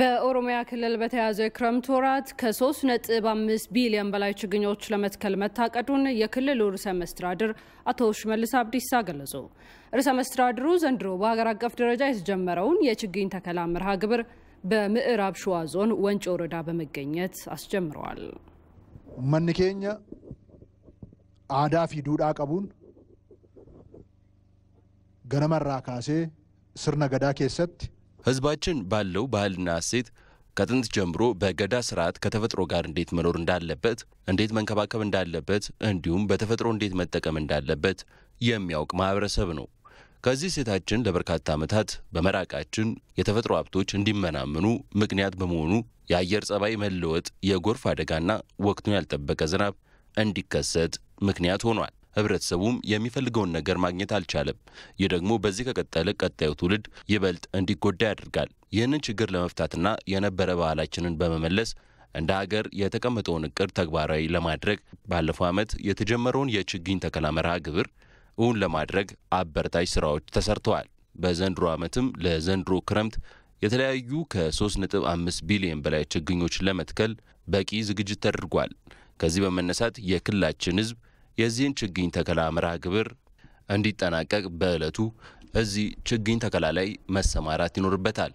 በኦሮሚያ ክልል በተያዘው የክረምት ወራት ከ3.5 ቢሊዮን በላይ ችግኞች ለመትከል መታቀዱን የክልሉ ርዕሰ መስተዳድር አቶ ሽመልስ አብዲሳ ገለጹ። ርዕሰ መስተዳድሩ ዘንድሮ በሀገር አቀፍ ደረጃ የተጀመረውን የችግኝ ተከላ መርሃ ግብር በምዕራብ ሸዋ ዞን ወንጭ ወረዳ በመገኘት አስጀምረዋል። መንኬኛ አዳ ፊ ዱዳ ቀቡን ገነመራ ካሴ ስርነገዳ ኬሰት ህዝባችን ባለው ባህልና እሴት ከጥንት ጀምሮ በገዳ ስርዓት ከተፈጥሮ ጋር እንዴት መኖር እንዳለበት፣ እንዴት መንከባከብ እንዳለበት፣ እንዲሁም በተፈጥሮ እንዴት መጠቀም እንዳለበት የሚያውቅ ማህበረሰብ ነው። ከዚህ ሴታችን ለበርካታ ዓመታት በመራቃችን የተፈጥሮ ሀብቶች እንዲመናምኑ ምክንያት በመሆኑ የአየር ጸባይ መለወጥ፣ የጎርፍ አደጋና ወቅቱን ያልጠበቀ ዝናብ እንዲከሰት ምክንያት ሆኗል። ህብረተሰቡም የሚፈልገውን ነገር ማግኘት አልቻለም። ይህ ደግሞ በዚህ ከቀጠለ ቀጣዩ ትውልድ ይበልጥ እንዲጎዳ ያደርጋል። ይህንን ችግር ለመፍታትና የነበረ ባህላችንን በመመለስ እንደ ሀገር የተቀመጠውን እቅድ ተግባራዊ ለማድረግ ባለፈው ዓመት የተጀመረውን የችግኝ ተከላ መርሃ ግብር እውን ለማድረግ አበረታች ስራዎች ተሰርተዋል። በዘንድሮ ዓመትም ለዘንድሮ ክረምት የተለያዩ ከ3.5 ቢሊዮን በላይ ችግኞችን ለመትከል በቂ ዝግጅት ተደርጓል። ከዚህ በመነሳት የክልላችን ህዝብ የዚህን ችግኝ ተከላ መርሃ ግብር እንዲጠናቀቅ በዕለቱ እዚህ ችግኝ ተከላ ላይ መሰማራት ይኖርበታል።